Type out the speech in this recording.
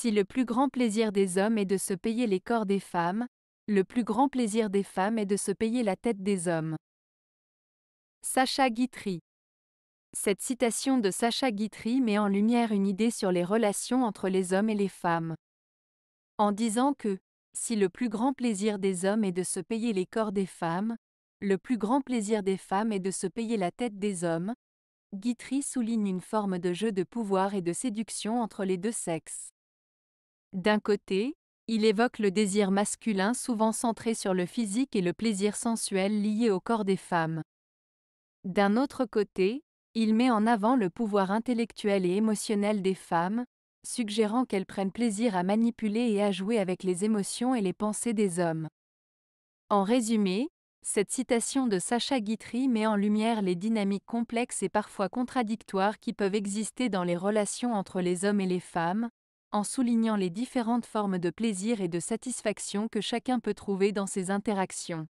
Si le plus grand plaisir des hommes est de se payer les corps des femmes, le plus grand plaisir des femmes est de se payer la tête des hommes. Sacha Guitry Cette citation de Sacha Guitry met en lumière une idée sur les relations entre les hommes et les femmes. En disant que, si le plus grand plaisir des hommes est de se payer les corps des femmes, le plus grand plaisir des femmes est de se payer la tête des hommes, Guitry souligne une forme de jeu de pouvoir et de séduction entre les deux sexes. D'un côté, il évoque le désir masculin souvent centré sur le physique et le plaisir sensuel lié au corps des femmes. D'un autre côté, il met en avant le pouvoir intellectuel et émotionnel des femmes, suggérant qu'elles prennent plaisir à manipuler et à jouer avec les émotions et les pensées des hommes. En résumé, cette citation de Sacha Guitry met en lumière les dynamiques complexes et parfois contradictoires qui peuvent exister dans les relations entre les hommes et les femmes, en soulignant les différentes formes de plaisir et de satisfaction que chacun peut trouver dans ses interactions.